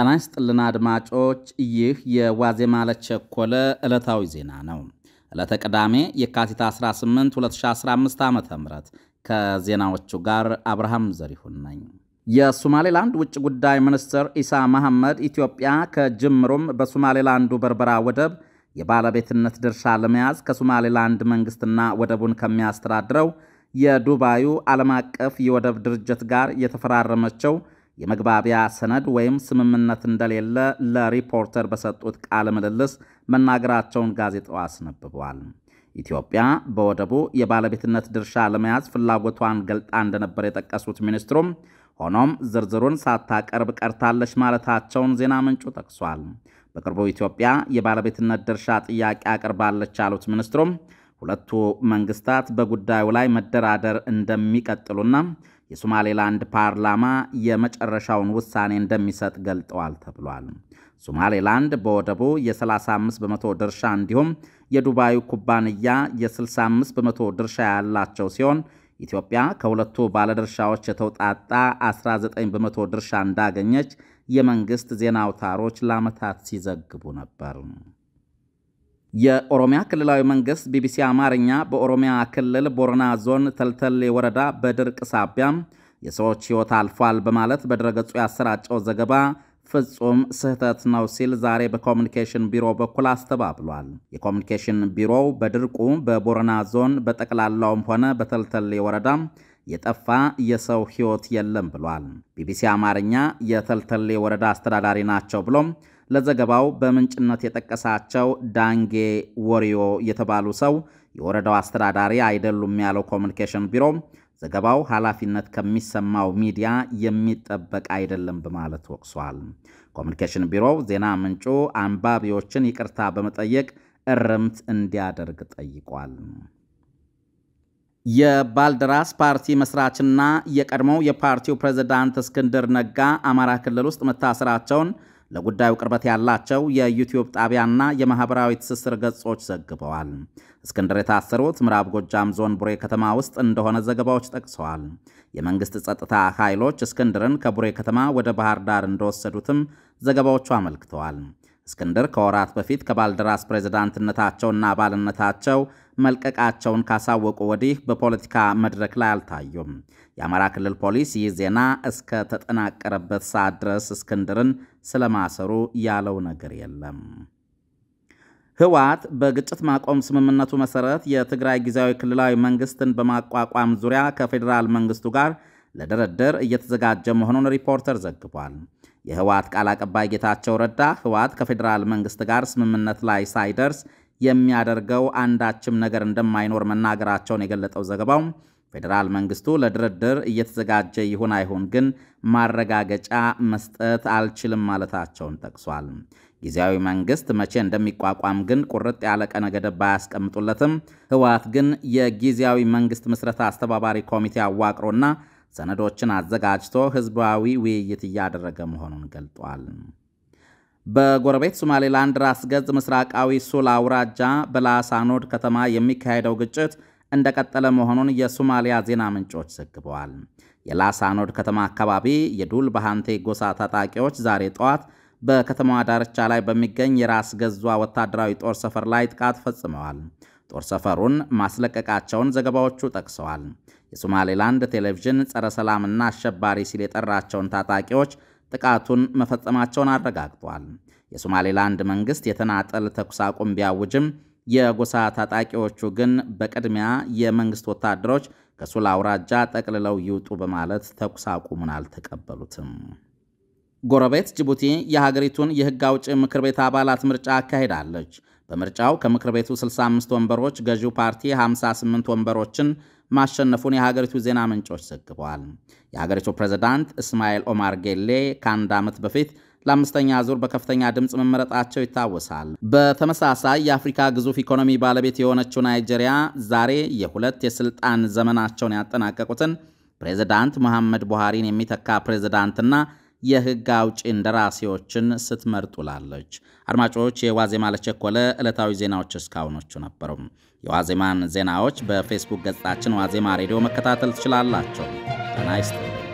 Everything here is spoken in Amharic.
ጤና ይስጥልን አድማጮች፣ ይህ የዋዜማ ለቸኮለ ዕለታዊ ዜና ነው። ዕለተ ቅዳሜ የካቲት 18 2015 ዓ ም ከዜናዎቹ ጋር አብርሃም ዘሪሁን ነኝ። የሶማሌላንድ ውጭ ጉዳይ ሚኒስትር ኢሳ መሐመድ ኢትዮጵያ ከጅምሩም በሶማሌላንዱ በርበራ ወደብ የባለቤትነት ድርሻ ለመያዝ ከሶማሌላንድ መንግስትና ወደቡን ከሚያስተዳድረው የዱባዩ ዓለም አቀፍ የወደብ ድርጅት ጋር የተፈራረመቸው የመግባቢያ ሰነድ ወይም ስምምነት እንደሌለ ለሪፖርተር በሰጡት ቃለ ምልልስ መናገራቸውን ጋዜጣው አስነብቧል። ኢትዮጵያ በወደቡ የባለቤትነት ድርሻ ለመያዝ ፍላጎቷን ገልጣ እንደነበር የጠቀሱት ሚኒስትሩም ሆኖም ዝርዝሩን ሳታቀርብ ቀርታለች ማለታቸውን ዜና ምንጩ ጠቅሷል። በቅርቡ ኢትዮጵያ የባለቤትነት ድርሻ ጥያቄ አቅርባለች ያሉት ሚኒስትሩም ሁለቱ መንግስታት በጉዳዩ ላይ መደራደር እንደሚቀጥሉና የሶማሌላንድ ፓርላማ የመጨረሻውን ውሳኔ እንደሚሰጥ ገልጠዋል ተብሏል። ሶማሌላንድ በወደቡ የ35 በመቶ ድርሻ እንዲሁም የዱባዩ ኩባንያ የ65 በመቶ ድርሻ ያላቸው ሲሆን ኢትዮጵያ ከሁለቱ ባለድርሻዎች የተውጣጣ 19 በመቶ ድርሻ እንዳገኘች የመንግሥት ዜና አውታሮች ለዓመታት ሲዘግቡ ነበር። የኦሮሚያ ክልላዊ መንግስት ቢቢሲ አማርኛ በኦሮሚያ ክልል ቦረና ዞን ተልተሌ ወረዳ በድርቅ ሳቢያ የሰዎች ሕይወት አልፏል በማለት በድረገጹ ያሰራጨው ዘገባ ፍጹም ስህተት ነው ሲል ዛሬ በኮሚኒኬሽን ቢሮ በኩል አስተባብሏል። የኮሚኒኬሽን ቢሮው በድርቁ በቦረና ዞን በጠቅላላውም ሆነ በተልተሌ ወረዳ የጠፋ የሰው ሕይወት የለም ብሏል። ቢቢሲ አማርኛ የተልተሌ ወረዳ አስተዳዳሪ ናቸው ብሎም ለዘገባው በምንጭነት የጠቀሳቸው ዳንጌ ወሪዮ የተባሉ ሰው የወረዳው አስተዳዳሪ አይደሉም ያለው ኮሚኒኬሽን ቢሮ ዘገባው ኃላፊነት ከሚሰማው ሚዲያ የሚጠበቅ አይደለም በማለት ወቅሷል። ኮሚኒኬሽን ቢሮው ዜና ምንጩ አንባቢዎችን ይቅርታ በመጠየቅ እርምት እንዲያደርግ ጠይቋል። የባልደራስ ፓርቲ መስራችና የቀድሞው የፓርቲው ፕሬዝዳንት እስክንድር ነጋ አማራ ክልል ውስጥ መታሰራቸውን ለጉዳዩ ቅርበት ያላቸው የዩቲዩብ ጣቢያና የማህበራዊ ትስስር ገጾች ዘግበዋል። እስክንድር የታሰሩት ምዕራብ ጎጃም ዞን ቡሬ ከተማ ውስጥ እንደሆነ ዘገባዎች ጠቅሰዋል። የመንግስት ጸጥታ ኃይሎች እስክንድርን ከቡሬ ከተማ ወደ ባህር ዳር እንደወሰዱትም ዘገባዎቹ አመልክተዋል። እስክንድር ከወራት በፊት ከባልደራስ ፕሬዝዳንትነታቸውና አባልነታቸው መልቀቃቸውን ካሳወቁ ወዲህ በፖለቲካ መድረክ ላይ አልታዩም። የአማራ ክልል ፖሊስ ይህ ዜና እስከ ተጠናቀረበት ሰዓት ድረስ እስክንድርን ስለማሰሩ ያለው ነገር የለም። ህወሓት በግጭት ማቆም ስምምነቱ መሰረት የትግራይ ጊዜያዊ ክልላዊ መንግስትን በማቋቋም ዙሪያ ከፌዴራል መንግስቱ ጋር ለድርድር እየተዘጋጀ መሆኑን ሪፖርተር ዘግቧል። የህወሓት ቃል አቀባይ ጌታቸው ረዳ ህወሓት ከፌዴራል መንግስት ጋር ስምምነት ላይ ሳይደርስ የሚያደርገው አንዳችም ነገር እንደማይኖር መናገራቸውን የገለጠው ዘገባው ፌዴራል መንግስቱ ለድርድር እየተዘጋጀ ይሁን አይሁን ግን ማረጋገጫ መስጠት አልችልም ማለታቸውን ጠቅሷል። ጊዜያዊ መንግስት መቼ እንደሚቋቋም ግን ቁርጥ ያለ ቀነ ገደብ ባያስቀምጡለትም ህወሓት ግን የጊዜያዊ መንግስት ምስረታ አስተባባሪ ኮሚቴ አዋቅሮና ሰነዶችን አዘጋጅቶ ህዝባዊ ውይይት እያደረገ መሆኑን ገልጧል። በጎረቤት ሶማሌላንድ ራስ ገዝ ምስራቃዊ ሱል አውራጃ በላሳኖድ ከተማ የሚካሄደው ግጭት እንደቀጠለ መሆኑን የሶማሊያ ዜና ምንጮች ዘግበዋል። የላሳኖድ ከተማ አካባቢ የዱል ባሃንቴ ጎሳ ታጣቂዎች ዛሬ ጠዋት በከተማዋ ዳርቻ ላይ በሚገኝ የራስ ገዟ ወታደራዊ ጦር ሰፈር ላይ ጥቃት ፈጽመዋል። ጦር ሰፈሩን ማስለቀቃቸውን ዘገባዎቹ ጠቅሰዋል። የሶማሌላንድ ቴሌቪዥን ጸረ ሰላምና አሸባሪ ሲል የጠራቸውን ታጣቂዎች ጥቃቱን መፈጸማቸውን አረጋግጧል። የሶማሌላንድ መንግስት የተናጠል ተኩስ አቁም ቢያውጅም የጎሳ ታጣቂዎቹ ግን በቅድሚያ የመንግስት ወታደሮች ከሱል አውራጃ ጠቅልለው ይውጡ በማለት ተኩስ አቁሙን አልተቀበሉትም። ጎረቤት ጅቡቲ የሀገሪቱን የህግ አውጪ ምክር ቤት አባላት ምርጫ አካሂዳለች። በምርጫው ከምክር ቤቱ 65 ወንበሮች ገዢው ፓርቲ 58 ወንበሮችን ማሸነፉን የሀገሪቱ ዜና ምንጮች ዘግበዋል። የሀገሪቱ ፕሬዝዳንት እስማኤል ኦማር ጌሌ ከአንድ ዓመት በፊት ለአምስተኛ ዙር በከፍተኛ ድምፅ መመረጣቸው ይታወሳል። በተመሳሳይ የአፍሪካ ግዙፍ ኢኮኖሚ ባለቤት የሆነችው ናይጄሪያ ዛሬ የሁለት የስልጣን ዘመናቸውን ያጠናቀቁትን ፕሬዝዳንት መሐመድ ቡሃሪን የሚተካ ፕሬዝዳንትና የህግ አውጪ እንደራሴዎችን ስትመርጡ ላለች። አድማጮች፣ የዋዜማ ለቸኮለ ዕለታዊ ዜናዎች እስካሁኖቹ ነበሩም። የዋዜማን ዜናዎች በፌስቡክ ገጻችን ዋዜማ ሬዲዮ መከታተል ትችላላቸው። ጤና ይስጥልኝ።